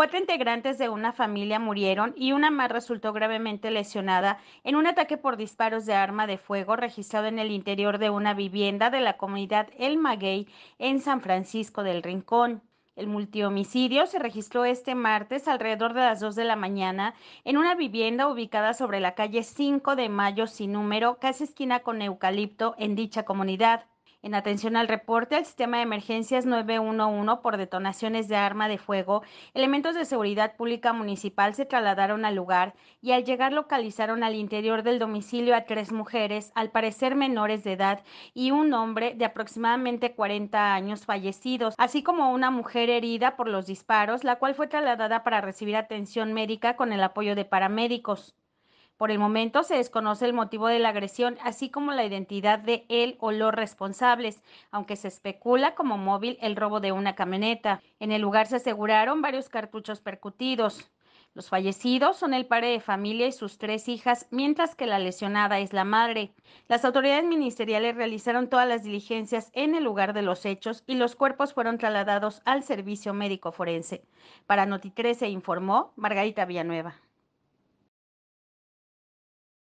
Cuatro integrantes de una familia murieron y una más resultó gravemente lesionada en un ataque por disparos de arma de fuego registrado en el interior de una vivienda de la comunidad El Maguey en San Francisco del Rincón. El multihomicidio se registró este martes alrededor de las 2 de la mañana en una vivienda ubicada sobre la calle 5 de Mayo sin número, casi esquina con eucalipto en dicha comunidad en atención al reporte al sistema de emergencias 911 por detonaciones de arma de fuego, elementos de seguridad pública municipal se trasladaron al lugar y al llegar localizaron al interior del domicilio a tres mujeres, al parecer menores de edad, y un hombre de aproximadamente 40 años fallecidos, así como una mujer herida por los disparos, la cual fue trasladada para recibir atención médica con el apoyo de paramédicos. Por el momento se desconoce el motivo de la agresión, así como la identidad de él o los responsables, aunque se especula como móvil el robo de una camioneta. En el lugar se aseguraron varios cartuchos percutidos. Los fallecidos son el padre de familia y sus tres hijas, mientras que la lesionada es la madre. Las autoridades ministeriales realizaron todas las diligencias en el lugar de los hechos y los cuerpos fueron trasladados al servicio médico forense. Para Noti se informó Margarita Villanueva.